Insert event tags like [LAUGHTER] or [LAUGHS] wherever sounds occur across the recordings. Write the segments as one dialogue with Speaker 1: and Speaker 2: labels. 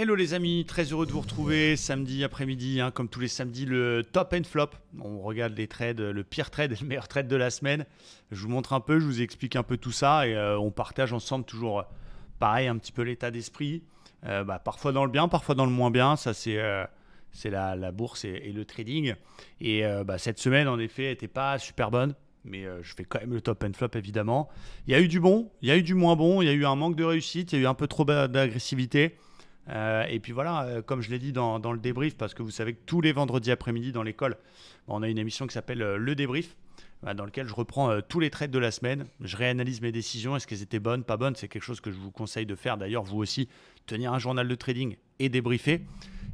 Speaker 1: Hello les amis, très heureux de vous retrouver samedi après-midi, hein, comme tous les samedis, le top and flop. On regarde les trades, le pire trade et [LAUGHS] le meilleur trade de la semaine. Je vous montre un peu, je vous explique un peu tout ça et euh, on partage ensemble toujours, euh, pareil, un petit peu l'état d'esprit. Euh, bah, parfois dans le bien, parfois dans le moins bien, ça c'est c'est la, bourse et, le trading. Et bah, cette semaine, en effet, n'était pas super bonne mais je fais quand même le top and flop évidemment. Il y a eu du bon, il y a eu du moins bon, il y a eu un manque de réussite, il y a eu un peu trop d'agressivité. Euh, et puis voilà, euh, comme je l'ai dit dans, le débrief, parce que vous savez que tous les vendredis après-midi dans l'école, on a une émission qui s'appelle euh, Le débrief, dans lequel je reprends tous les trades de la semaine, je réanalyse mes décisions, est-ce qu'elles étaient bonnes, pas bonnes, c'est quelque chose que je vous conseille de faire d'ailleurs, vous aussi, tenir un journal de trading et débriefer.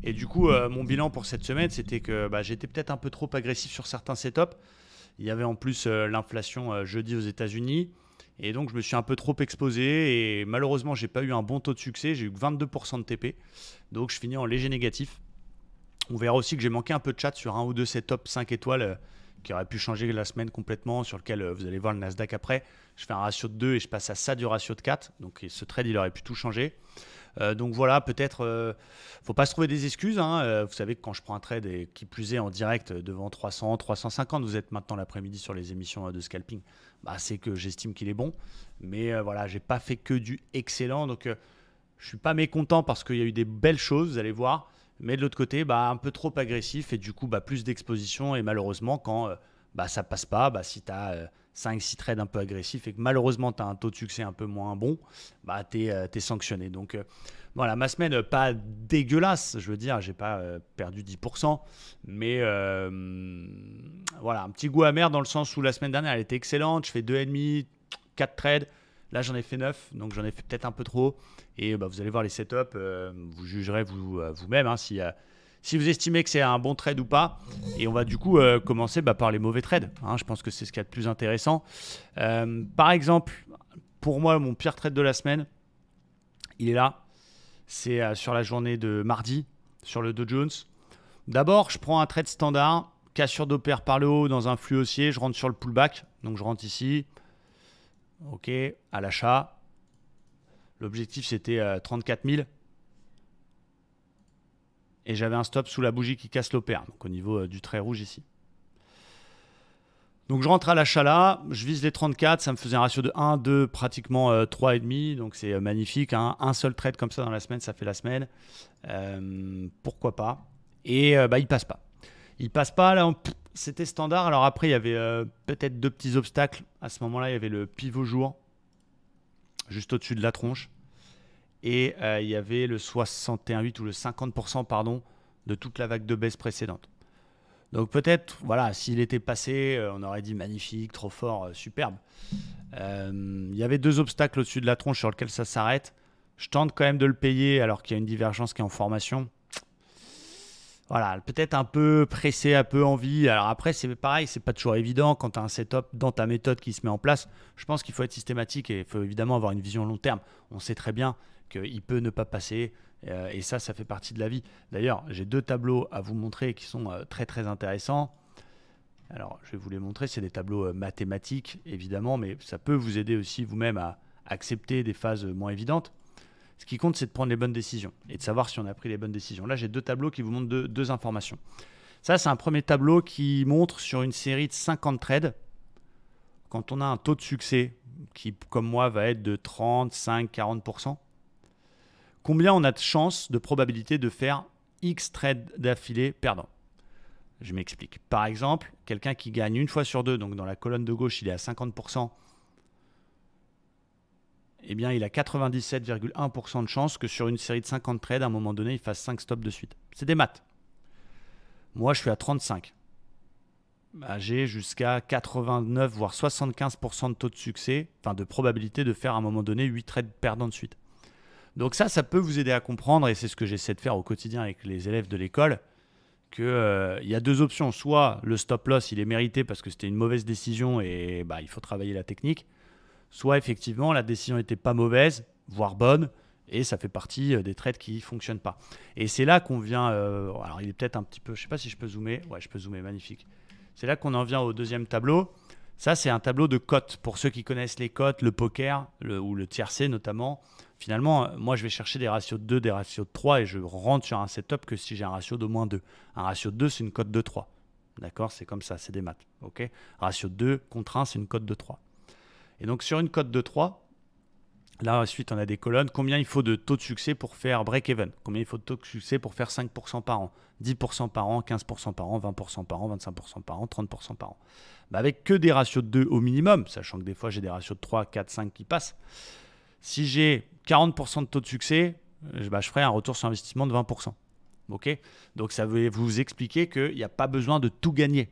Speaker 1: Et du coup, mon bilan pour cette semaine, c'était que bah, j'étais peut-être un peu trop agressif sur certains setups. Il y avait en plus l'inflation jeudi aux États-Unis. Et donc, je me suis un peu trop exposé et malheureusement, j'ai pas eu un bon taux de succès. J'ai eu 22% de TP. Donc, je finis en léger négatif. On verra aussi que j'ai manqué un peu de chat sur un ou deux top 5 étoiles euh, qui auraient pu changer la semaine complètement, sur lequel euh, vous allez voir le Nasdaq après. Je fais un ratio de 2 et je passe à ça du ratio de 4. Donc, ce trade, il aurait pu tout changer. Euh, donc voilà, peut-être, euh, faut pas se trouver des excuses. Hein. Euh, vous savez que quand je prends un trade et qui plus est en direct devant 300, 350, vous êtes maintenant l'après-midi sur les émissions de scalping. Bah, c'est que j'estime qu'il est bon. Mais voilà, j'ai pas fait que du excellent. Donc je suis pas mécontent parce qu'il y a eu des belles choses, vous allez voir. Mais de l'autre côté, bah, un peu trop agressif et du coup, bah, plus d'exposition. Et malheureusement, quand bah, ça passe pas, bah, si tu as 5-6 trades un peu agressifs et que malheureusement tu as un taux de succès un peu moins bon, bah tu es, euh, sanctionné. Donc euh, voilà, ma semaine euh, pas dégueulasse, je veux dire, j'ai pas perdu 10%, mais voilà, un petit goût amer dans le sens où la semaine dernière elle était excellente, je fais 2,5, 4 trades. Là, j'en ai fait 9, donc j'en ai fait peut-être un peu trop. Et bah, vous allez voir les setups, vous jugerez vous-même hein, s'il y a si vous estimez que c'est un bon trade ou pas. Et on va du coup euh, commencer bah, par les mauvais trades. Hein. je pense que c'est ce qu'il y a de plus intéressant. Euh, par exemple, pour moi, mon pire trade de la semaine, il est là. C'est euh, sur la journée de mardi, sur le Dow Jones. D'abord, je prends un trade standard, cassure d'opère par le haut dans un flux haussier, je rentre sur le pullback. Donc je rentre ici. OK, à l'achat. L'objectif c'était 34 000. Et j'avais un stop sous la bougie qui casse l'opère, donc au niveau euh, du trait rouge ici. Donc je rentre à l'achat là, je vise les 34, ça me faisait un ratio de 1, 2, pratiquement 3,5, euh, donc c'est euh, magnifique. Hein. Un seul trade comme ça dans la semaine, ça fait la semaine. pourquoi pas Et bah, il passe pas. Il passe pas, là, c'était standard. Alors après, il y avait peut-être deux petits obstacles. À ce moment-là, il y avait le pivot jour, juste au-dessus de la tronche et euh, il y avait le 61,8 ou le 50% pardon, de toute la vague de baisse précédente. Donc peut-être, voilà, s'il était passé, euh, on aurait dit magnifique, trop fort, euh, superbe. il y avait deux obstacles au-dessus de la tronche sur lesquels ça s'arrête. Je tente quand même de le payer alors qu'il y a une divergence qui est en formation. Voilà, peut-être un peu pressé, un peu envie. Alors après, c'est pareil, c'est pas toujours évident quand tu as un setup dans ta méthode qui se met en place. Je pense qu'il faut être systématique et il faut évidemment avoir une vision long terme. On sait très bien, qu'il peut ne pas passer. Euh, et ça, ça fait partie de la vie. D'ailleurs, j'ai deux tableaux à vous montrer qui sont euh, très très intéressants. Alors, je vais vous les montrer. C'est des tableaux euh, mathématiques, évidemment, mais ça peut vous aider aussi vous-même à accepter des phases moins évidentes. Ce qui compte, c'est de prendre les bonnes décisions et de savoir si on a pris les bonnes décisions. Là, j'ai deux tableaux qui vous montrent deux, informations. Ça, c'est un premier tableau qui montre sur une série de 50 trades, quand on a un taux de succès qui, comme moi, va être de 35-40%, combien on a de chances, de probabilité de faire X trades d'affilée perdant Je m'explique. Par exemple, quelqu'un qui gagne une fois sur deux, donc dans la colonne de gauche, il est à 50%, eh bien, il a 97,1% de chances que sur une série de 50 trades, à un moment donné, il fasse 5 stops de suite. C'est des maths. Moi, je suis à 35. Bah, j'ai jusqu'à 89 voire 75% de taux de succès, enfin de probabilité de faire à un moment donné 8 trades perdants de suite. Donc ça, ça peut vous aider à comprendre, et c'est ce que j'essaie de faire au quotidien avec les élèves de l'école, qu'il euh, il y a deux options. Soit le stop loss, il est mérité parce que c'était une mauvaise décision et bah, il faut travailler la technique. Soit effectivement, la décision n'était pas mauvaise, voire bonne, et ça fait partie euh, des trades qui ne fonctionnent pas. Et c'est là qu'on vient... Euh, alors il est peut-être un petit peu... Je ne sais pas si je peux zoomer. Ouais, je peux zoomer, magnifique. C'est là qu'on en vient au deuxième tableau. Ça, c'est un tableau de cotes. Pour ceux qui connaissent les cotes, le poker ou le tiercé notamment, finalement, euh, moi, je vais chercher des ratios de 2, des ratios de 3 et je rentre sur un setup que si j'ai un ratio de moins 2. Un ratio de 2, c'est une cote de 3. D'accord C'est comme ça, c'est des maths. ok ratio de 2 contre 1, c'est une cote de 3. Et donc, sur une cote de 3, là, ensuite, on a des colonnes. Combien il faut de taux de succès pour faire break-even Combien il faut de taux de succès pour faire 5% par an 10% par an, 15% par an, 20% par an, 25% par an, 30% par an. Bah, avec que des ratios de 2 au minimum, sachant que des fois, j'ai des ratios de 3, 4, 5 qui passent. Si j'ai 40% de taux de succès, euh, bah, je ferai un retour sur investissement de 20%. Ok, donc ça veut vous expliquer qu'il n'y a pas besoin de tout gagner.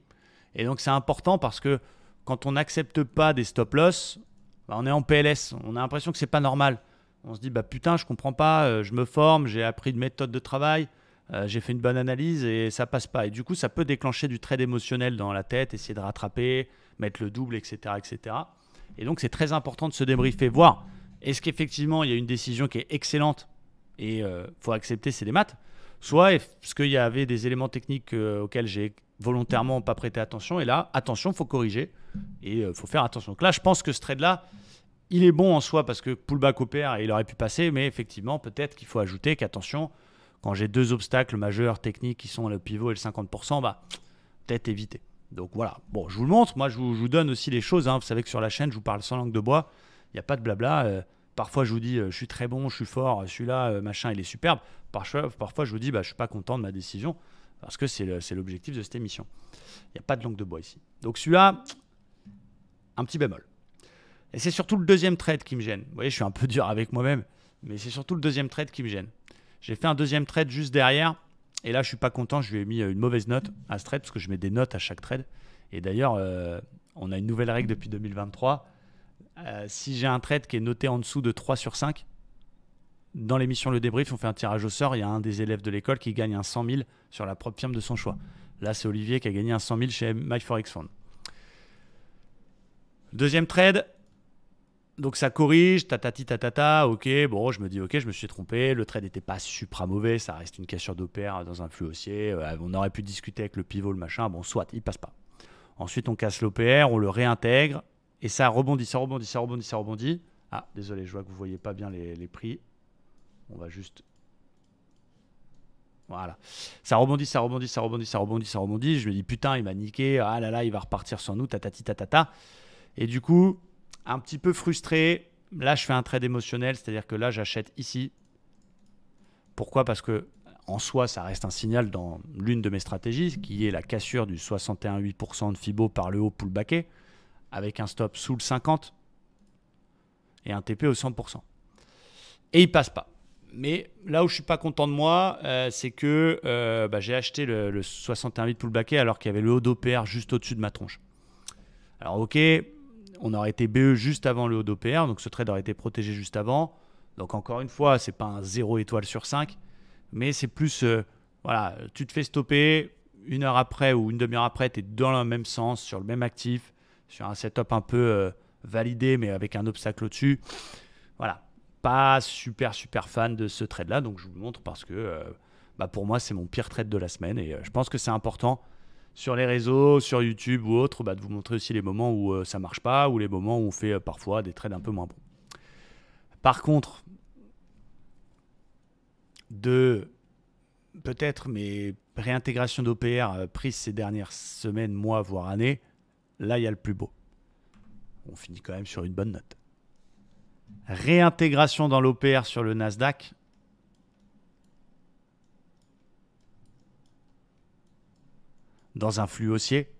Speaker 1: Et donc c'est important parce que quand on n'accepte pas des stop loss, bah, on est en PLS, on a l'impression que c'est pas normal. On se dit bah putain je comprends pas, euh, je me forme, j'ai appris de méthode de travail, euh, j'ai fait une bonne analyse et ça passe pas. Et du coup ça peut déclencher du trade émotionnel dans la tête, essayer de rattraper, mettre le double, etc., etc. Et donc c'est très important de se débriefer, voir est-ce qu'effectivement, il y a une décision qui est excellente et il euh, faut accepter, c'est des maths Soit est-ce qu'il y avait des éléments techniques euh, auxquels j'ai volontairement pas prêté attention Et là, attention, faut corriger et il euh, faut faire attention. Donc là, je pense que ce trade-là, il est bon en soi parce que back opère et il aurait pu passer, mais effectivement, peut-être qu'il faut ajouter qu'attention, quand j'ai deux obstacles majeurs techniques qui sont le pivot et le 50%, bah, peut-être éviter. Donc voilà, bon, je vous le montre, moi je vous, donne aussi les choses, hein. vous savez que sur la chaîne, je vous parle sans langue de bois. Il n'y a pas de blabla. Euh, parfois, je vous dis, euh, je suis très bon, je suis fort, euh, celui-là, machin, il est superbe. Parfois, parfois je vous dis, bah, je ne suis pas content de ma décision, parce que c'est l'objectif de cette émission. Il n'y a pas de langue de bois ici. Donc celui-là, un petit bémol. Et c'est surtout le deuxième trade qui me gêne. Vous voyez, je suis un peu dur avec moi-même, mais c'est surtout le deuxième trade qui me gêne. J'ai fait un deuxième trade juste derrière, et là, je suis pas content, je lui ai mis une mauvaise note à ce trade, parce que je mets des notes à chaque trade. Et d'ailleurs, on a une nouvelle règle depuis 2023, euh, si j'ai un trade qui est noté en dessous de 3 sur 5, dans l'émission Le Débrief, on fait un tirage au sort. Il y a un des élèves de l'école qui gagne un 100 000 sur la propre firme de son choix. Là, c'est Olivier qui a gagné un 100 000 chez MyForexFund Fund. Deuxième trade. Donc ça corrige, tatati tatata, ok, bon, je me dis ok, je me suis trompé, le trade n'était pas supra mauvais, ça reste une cassure d'OPR dans un flux haussier, euh, on aurait pu discuter avec le pivot, le machin, bon, soit, il passe pas. Ensuite, on casse l'OPR, on le réintègre, et ça rebondit, ça rebondit, ça rebondit, ça rebondit. Ah, désolé, je vois que vous ne voyez pas bien les, prix. On va juste voilà. Ça rebondit, ça rebondit, ça rebondit, ça rebondit, ça rebondit. Je me dis putain, il m'a niqué. Ah là là, il va repartir sans nous. Tatati Et du coup, un petit peu frustré. Là, je fais un trade émotionnel, c'est-à-dire que là, j'achète ici. Pourquoi Parce que en soi, ça reste un signal dans l'une de mes stratégies, qui est la cassure du 61,8% de Fibo par le haut le baquet avec un stop sous le 50 et un TP au 100%. Et il passe pas. Mais là où je suis pas content de moi, euh, c'est que euh, bah, j'ai acheté le, le 61.8 le baquet alors qu'il y avait le haut d'OPR juste au-dessus de ma tronche. Alors ok, on aurait été BE juste avant le haut d'OPR, donc ce trade aurait été protégé juste avant. Donc encore une fois, c'est pas un 0 étoile sur 5, mais c'est plus, euh, voilà, tu te fais stopper, une heure après ou une demi-heure après, tu es dans le même sens, sur le même actif, sur un setup un peu euh, validé, mais avec un obstacle au-dessus. Voilà, pas super super fan de ce trade là, donc je vous le montre parce que euh, bah, pour moi c'est mon pire trade de la semaine et euh, je pense que c'est important sur les réseaux, sur YouTube ou autre, bah, de vous montrer aussi les moments où ça marche pas ou les moments où on fait parfois des trades un peu moins bons. Par contre, de peut-être mes réintégrations d'OPR prises ces dernières semaines, mois, voire années, Là, il y a le plus beau. On finit quand même sur une bonne note. Réintégration dans l'OPR sur le Nasdaq. Dans un flux haussier.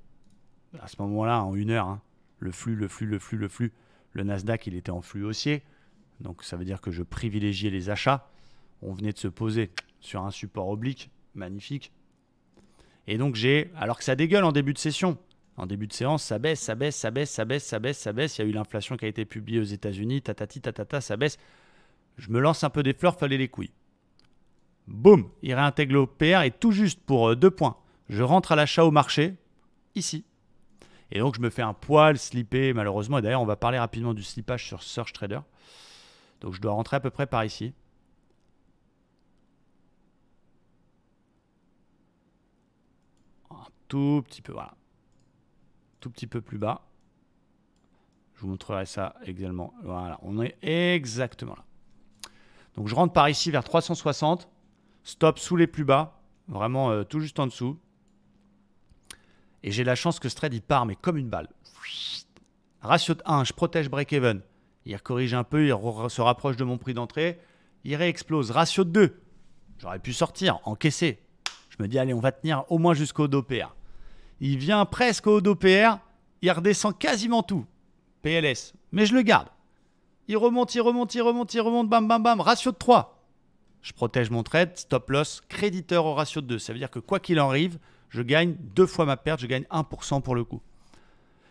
Speaker 1: À ce moment-là, en une heure, hein. le flux, le flux, le flux, le flux. Le Nasdaq, il était en flux haussier. Donc ça veut dire que je privilégiais les achats. On venait de se poser sur un support oblique, magnifique. Et donc j'ai, alors que ça dégueule en début de session, en début de séance, ça baisse, ça baisse, ça baisse, ça baisse, ça baisse, ça baisse. Il y a eu l'inflation qui a été publiée aux États-Unis, tatati, tatata, ça baisse. Je me lance un peu des fleurs, fallait les couilles. Boum, il réintègre l'OPR et tout juste pour euh, deux points. Je rentre à l'achat au marché, ici. Et donc je me fais un poil slipper malheureusement. Et d'ailleurs, on va parler rapidement du slippage sur Search Trader. Donc je dois rentrer à peu près par ici. Un tout petit peu, voilà tout petit peu plus bas. Je vous montrerai ça également. Voilà, on est exactement là. Donc je rentre par ici vers 360. Stop sous les plus bas. Vraiment euh, tout juste en dessous. Et j'ai la chance que ce trade, il part, mais comme une balle. Ratio de 1, je protège break-even. Il corrige un peu, il se rapproche de mon prix d'entrée. Il réexplose. Ratio de 2, j'aurais pu sortir, encaisser. Je me dis, allez, on va tenir au moins jusqu'au DOPA. Il vient presque au dos PR. Il redescend quasiment tout. PLS. Mais je le garde. Il remonte, il remonte, il remonte, il remonte. Bam, bam, bam. Ratio de 3. Je protège mon trade. Stop loss. Créditeur au ratio de 2. Ça veut dire que quoi qu'il en arrive, je gagne deux fois ma perte. Je gagne 1% pour le coup.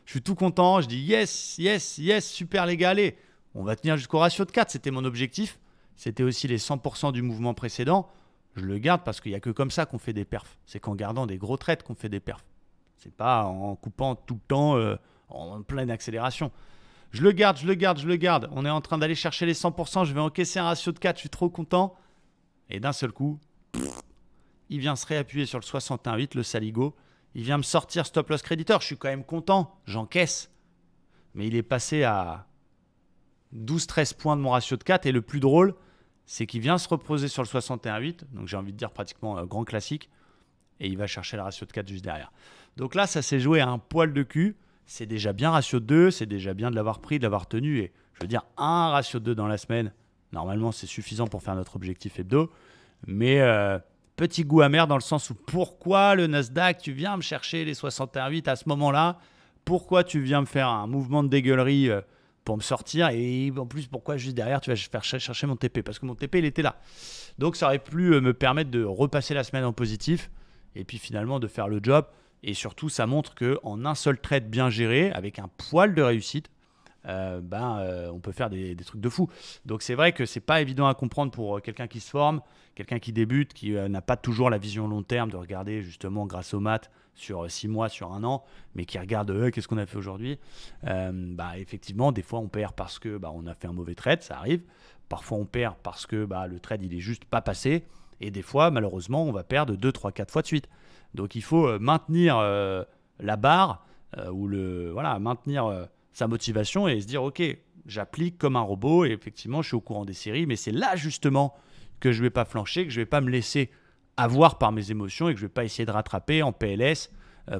Speaker 1: Je suis tout content. Je dis yes, yes, yes. Super les gars. Allez, on va tenir jusqu'au ratio de 4. C'était mon objectif. C'était aussi les 100% du mouvement précédent. Je le garde parce qu'il n'y a que comme ça qu'on fait des perfs. C'est qu'en gardant des gros trades qu'on fait des perfs. C'est pas en coupant tout le temps euh, en pleine accélération. Je le garde, je le garde, je le garde. On est en train d'aller chercher les 100%. Je vais encaisser un ratio de 4. Je suis trop content. Et d'un seul coup, il vient se réappuyer sur le 61.8, le Saligo. Il vient me sortir stop loss créditeur. Je suis quand même content. J'encaisse. Mais il est passé à 12-13 points de mon ratio de 4. Et le plus drôle, c'est qu'il vient se reposer sur le 61.8. Donc j'ai envie de dire pratiquement euh, grand classique. Et il va chercher le ratio de 4 juste derrière. Donc là, ça s'est joué à un poil de cul. C'est déjà bien ratio 2, c'est déjà bien de l'avoir pris, de l'avoir tenu. Et je veux dire, un ratio 2 dans la semaine, normalement, c'est suffisant pour faire notre objectif hebdo. Mais euh, petit goût amer dans le sens où pourquoi le Nasdaq, tu viens me chercher les 61,8 à ce moment-là Pourquoi tu viens me faire un mouvement de dégueulerie euh, pour me sortir et en plus pourquoi juste derrière tu vas faire chercher mon TP parce que mon TP il était là donc ça aurait pu euh, me permettre de repasser la semaine en positif et puis finalement de faire le job et surtout, ça montre qu'en un seul trade bien géré, avec un poil de réussite, euh, ben, euh, on peut faire des, trucs de fou. Donc c'est vrai que c'est pas évident à comprendre pour euh, quelqu'un qui se forme, quelqu'un qui débute, qui n'a pas toujours la vision long terme de regarder justement grâce aux maths sur six mois, sur un an, mais qui regarde qu'est-ce qu'on a fait aujourd'hui. bah, effectivement, des fois on perd parce que bah, on a fait un mauvais trade, ça arrive. Parfois on perd parce que bah, le trade il est juste pas passé. Et des fois, malheureusement, on va perdre 2, 3, 4 fois de suite. Donc il faut euh, maintenir euh, la barre euh, ou le voilà, maintenir sa motivation et se dire OK, j'applique comme un robot et effectivement, je suis au courant des séries, mais c'est là justement que je vais pas flancher, que je vais pas me laisser avoir par mes émotions et que je vais pas essayer de rattraper en PLS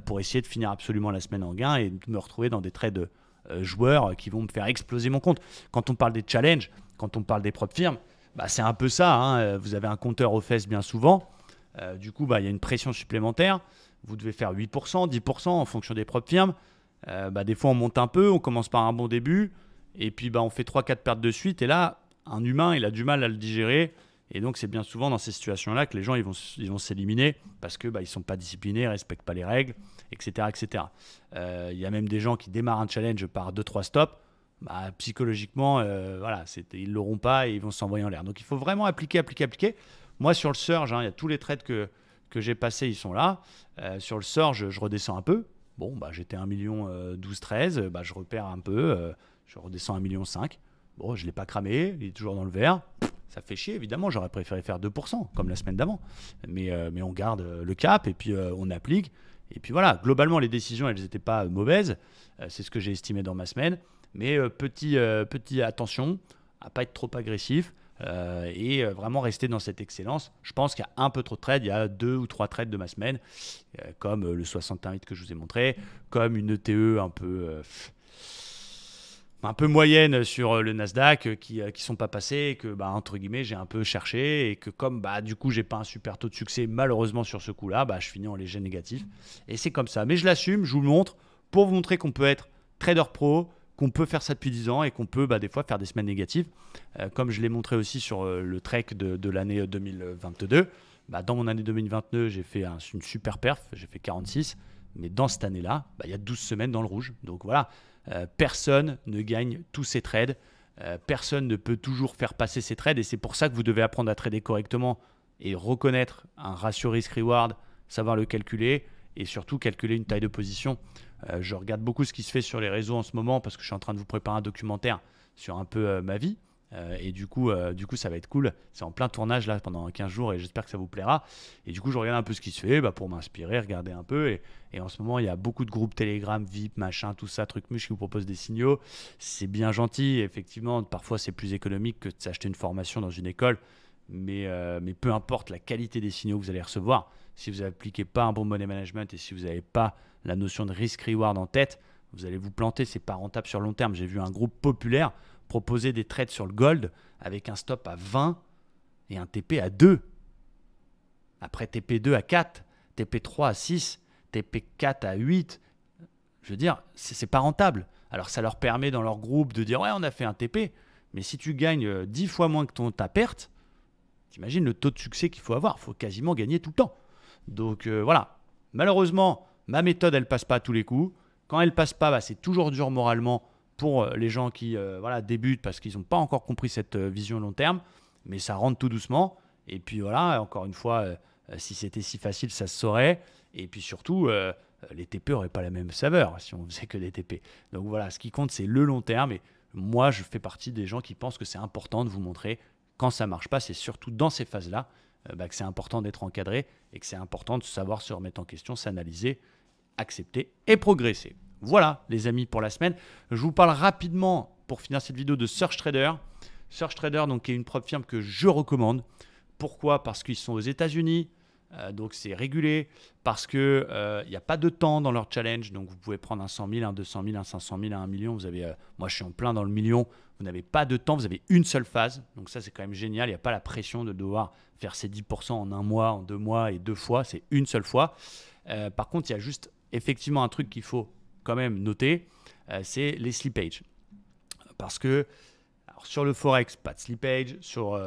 Speaker 1: pour essayer de finir absolument la semaine en gain et de me retrouver dans des traits de joueurs qui vont me faire exploser mon compte. Quand on parle des challenges, quand on parle des propres firmes, bah, c'est un peu ça. Hein. Vous avez un compteur aux fesses bien souvent. Euh, du coup, bah, il y a une pression supplémentaire. Vous devez faire 8%, 10% en fonction des propres firmes. Euh, bah, des fois, on monte un peu, on commence par un bon début, et puis bah, on fait 3-4 pertes de suite. Et là, un humain, il a du mal à le digérer. Et donc, c'est bien souvent dans ces situations-là que les gens ils vont, ils vont s'éliminer parce que bah, ils sont pas disciplinés, ne respectent pas les règles, etc., etc. Euh, il y a même des gens qui démarrent un challenge par 2-3 stops bah, psychologiquement, euh, voilà voilà, ils l'auront pas et ils vont s'envoyer en l'air. Donc il faut vraiment appliquer, appliquer, appliquer. Moi, sur le surge, hein, il y a tous les trades que, j'ai passés, ils sont là. Euh, sur le surge, je redescends un peu. Bon, bah, j'étais 1 million 12, euh, bah, je repère un peu, je redescends 1 million 5. Bon, je ne l'ai pas cramé, il est toujours dans le vert. Ça fait chier, évidemment, j'aurais préféré faire 2%, comme la semaine d'avant. mais on garde le cap et puis on applique. Et puis voilà, globalement, les décisions, elles n'étaient pas mauvaises. c'est ce que j'ai estimé dans ma semaine. Mais euh, petit, euh, petit attention à pas être trop agressif. Euh, et vraiment rester dans cette excellence. Je pense qu'il y a un peu trop de trades, il y a deux ou trois trades de ma semaine, comme le 61.8 que je vous ai montré, comme une ETE e un peu, un peu moyenne sur le Nasdaq qui ne sont pas passés, que bah, entre guillemets j'ai un peu cherché, et que comme bah, du coup j'ai pas un super taux de succès malheureusement sur ce coup-là, bah, je finis en léger négatif. Et c'est comme ça. Mais je l'assume, je vous le montre, pour vous montrer qu'on peut être trader pro, qu'on peut faire ça depuis 10 ans et qu'on peut bah, des fois faire des semaines négatives. Euh, comme je l'ai montré aussi sur euh, le trek de, l'année 2022, euh, bah, dans mon année 2022, j'ai fait une super perf, j'ai fait 46. Mais dans cette année-là, bah, il y a 12 semaines dans le rouge. Donc voilà, personne ne gagne tous ses trades. personne ne peut toujours faire passer ses trades. Et c'est pour ça que vous devez apprendre à trader correctement et reconnaître un ratio risk-reward, savoir le calculer et surtout calculer une taille de position. Euh, je regarde beaucoup ce qui se fait sur les réseaux en ce moment parce que je suis en train de vous préparer un documentaire sur un peu euh, ma vie. Euh, et du coup, du coup, ça va être cool. C'est en plein tournage là pendant 15 jours et j'espère que ça vous plaira. Et du coup, je regarde un peu ce qui se fait bah, pour m'inspirer, regarder un peu. Et, en ce moment, il y a beaucoup de groupes Telegram, VIP, machin, tout ça, truc muche qui vous proposent des signaux. C'est bien gentil, effectivement. Parfois, c'est plus économique que de s'acheter une formation dans une école. mais peu importe la qualité des signaux que vous allez recevoir, si vous n'appliquez pas un bon money management et si vous n'avez pas la notion de risk-reward en tête, vous allez vous planter, n'est pas rentable sur long terme. J'ai vu un groupe populaire proposer des trades sur le gold avec un stop à 20 et un TP à 2. Après TP2 à 4, TP3 à 6, TP4 à 8. Je veux dire, c'est pas rentable. Alors ça leur permet dans leur groupe de dire ouais, on a fait un TP, mais si tu gagnes 10 euh, fois moins que ton, ta perte, t'imagines le taux de succès qu'il faut avoir. Il faut quasiment gagner tout le temps. Donc euh, voilà, malheureusement, ma méthode, elle passe pas à tous les coups. Quand elle passe pas, bah, c'est toujours dur moralement pour euh, les gens qui euh, voilà, débutent parce qu'ils n'ont pas encore compris cette vision long terme, mais ça rentre tout doucement. Et puis voilà, encore une fois, si c'était si facile, ça se saurait. Et puis surtout, les TP n'auraient pas la même saveur si on faisait que des TP. Donc voilà, ce qui compte, c'est le long terme. Et moi, je fais partie des gens qui pensent que c'est important de vous montrer quand ça marche pas. C'est surtout dans ces phases-là euh, bah, que c'est important d'être encadré et que c'est important de savoir se remettre en question, s'analyser, accepter et progresser. Voilà les amis pour la semaine. Je vous parle rapidement pour finir cette vidéo de Search Trader. Search Trader est une propre firme que je recommande. Pourquoi Parce qu'ils sont aux États-Unis, euh, donc c'est régulé parce que euh, il n'y a pas de temps dans leur challenge. Donc vous pouvez prendre un 100 000, un 200 000, un 500 000, un million. Vous avez, euh, moi je suis en plein dans le million. Vous n'avez pas de temps, vous avez une seule phase. Donc ça c'est quand même génial. Il n'y a pas la pression de devoir faire ces 10% en un mois, en deux mois et deux fois. C'est une seule fois. par contre, il y a juste effectivement un truc qu'il faut quand même noter, c'est les slippage Parce que alors, sur le forex, pas de slippage. Sur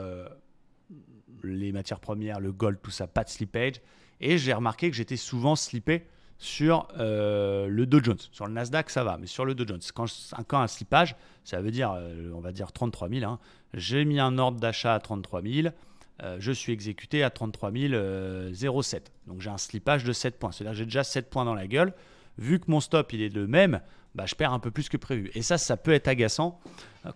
Speaker 1: les matières premières, le gold, tout ça, pas de slippage. Et j'ai remarqué que j'étais souvent slippé sur euh, le Dow Jones. Sur le Nasdaq, ça va, mais sur le Dow Jones, quand, un slippage, ça veut dire, euh, on va dire 33 000. Hein. J'ai mis un ordre d'achat à 33 000. Euh, je suis exécuté à 33 07 Donc j'ai un slippage de 7 points. C'est-à-dire que j'ai déjà 7 points dans la gueule. Vu que mon stop, il est le même, bah, je perds un peu plus que prévu. Et ça, ça peut être agaçant.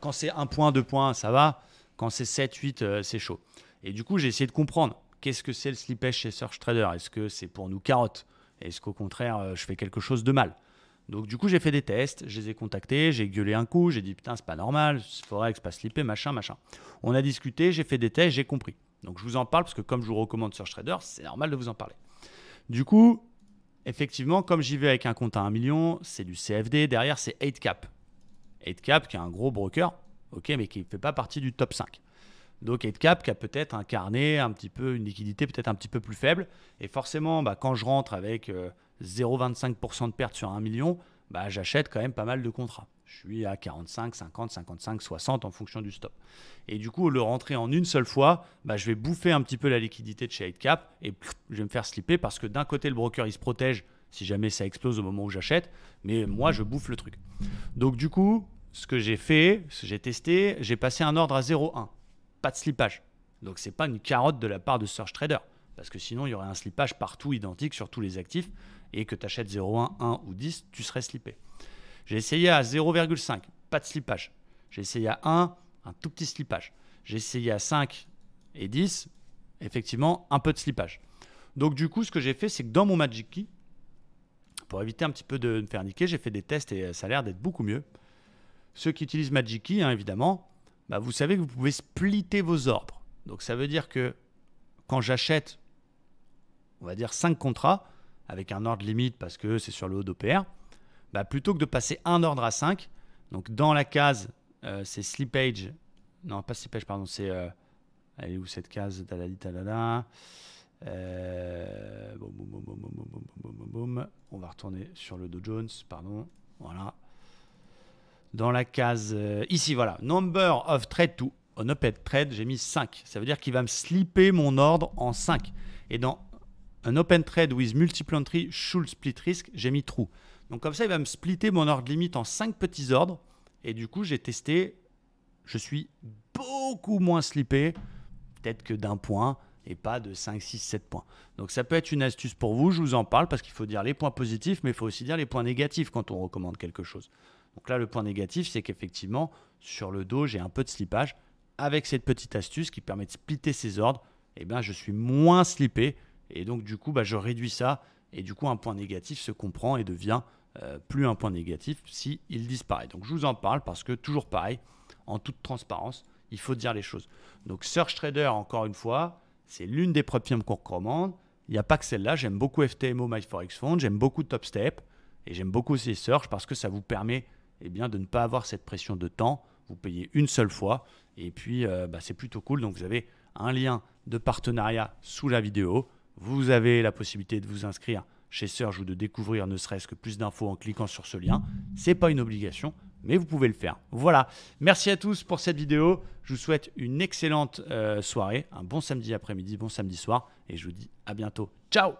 Speaker 1: Quand c'est 1 point, 2 points, ça va. Quand c'est 7, 8, c'est chaud. Et du coup, j'ai essayé de comprendre qu'est-ce que c'est le slippage chez Search Trader Est-ce que c'est pour nous carottes Est-ce qu'au contraire, euh, je fais quelque chose de mal Donc, du coup, j'ai fait des tests, je les ai contactés, j'ai gueulé un coup, j'ai dit putain, c'est pas normal, Forex, pas slippé, machin, machin. On a discuté, j'ai fait des tests, j'ai compris. Donc, je vous en parle parce que comme je vous recommande Search Trader, c'est normal de vous en parler. Du coup, effectivement, comme j'y vais avec un compte à 1 million, c'est du CFD, derrière, c'est 8cap. 8cap qui est un gros broker, ok, mais qui ne fait pas partie du top 5. Donc cap qui a peut-être incarné un petit peu une liquidité peut-être un petit peu plus faible. Et forcément, bah, quand je rentre avec 0,25% euh, de perte sur 1 million, bah, j'achète quand même pas mal de contrats. Je suis à 45, 50, 55, 60 en fonction du stop. Et du coup, le rentrer en une seule fois, bah, je vais bouffer un petit peu la liquidité de chez Cap et je vais me faire slipper parce que d'un côté, le broker, il se protège si jamais ça explose au moment où j'achète, mais moi, je bouffe le truc. Donc du coup, ce que j'ai fait, ce j'ai testé, j'ai passé un ordre à 0,1 pas de slippage. Donc c'est pas une carotte de la part de Search Trader, parce que sinon il y aurait un slippage partout identique sur tous les actifs, et que tu achètes 0,1, 1 ou 10, tu serais slippé. J'ai essayé à 0,5, pas de slippage. J'ai essayé à 1, un tout petit slippage. J'ai essayé à 5 et 10, effectivement, un peu de slippage. Donc du coup, ce que j'ai fait, c'est que dans mon Magic Key, pour éviter un petit peu de me faire niquer, j'ai fait des tests et ça a l'air d'être beaucoup mieux. Ceux qui utilisent Magic Key, hein, évidemment, bah vous savez que vous pouvez splitter vos ordres. Donc ça veut dire que quand j'achète, on va dire 5 contrats, avec un ordre limite parce que c'est sur le haut d'OPR, bah plutôt que de passer un ordre à 5, donc dans la case, c'est slippage, non pas slippage, pardon, c'est... Euh, elle où cette case Dalali, talala. Euh, on va retourner sur le Dow Jones, pardon. Voilà dans la case euh, ici, voilà, number of trade to open trade, j'ai mis 5. Ça veut dire qu'il va me slipper mon ordre en 5. Et dans un open trade with multiple entry should split risk, j'ai mis true. Donc comme ça, il va me splitter mon ordre limite en 5 petits ordres. Et du coup, j'ai testé, je suis beaucoup moins slippé, peut-être que d'un point et pas de 5, 6, 7 points. Donc ça peut être une astuce pour vous, je vous en parle parce qu'il faut dire les points positifs, mais il faut aussi dire les points négatifs quand on recommande quelque chose. Donc là, le point négatif, c'est qu'effectivement, sur le dos, j'ai un peu de slippage. Avec cette petite astuce qui permet de splitter ses ordres, et eh bien, je suis moins slippé. Et donc, du coup, bah, je réduis ça. Et du coup, un point négatif se comprend et devient euh, plus un point négatif si disparaît. Donc, je vous en parle parce que, toujours pareil, en toute transparence, il faut dire les choses. Donc, Search Trader, encore une fois, c'est l'une des premières qu'on recommande. Il n'y a pas que celle-là. J'aime beaucoup FTMO, Forex Fund. J'aime beaucoup TopStep. Et j'aime beaucoup ces Search parce que ça vous permet eh bien, de ne pas avoir cette pression de temps. Vous payez une seule fois et puis euh, bah, c'est plutôt cool. Donc vous avez un lien de partenariat sous la vidéo. Vous avez la possibilité de vous inscrire chez Surge ou de découvrir ne serait-ce que plus d'infos en cliquant sur ce lien. Ce n'est pas une obligation, mais vous pouvez le faire. Voilà, merci à tous pour cette vidéo. Je vous souhaite une excellente euh, soirée, un bon samedi après-midi, bon samedi soir, et je vous dis à bientôt. Ciao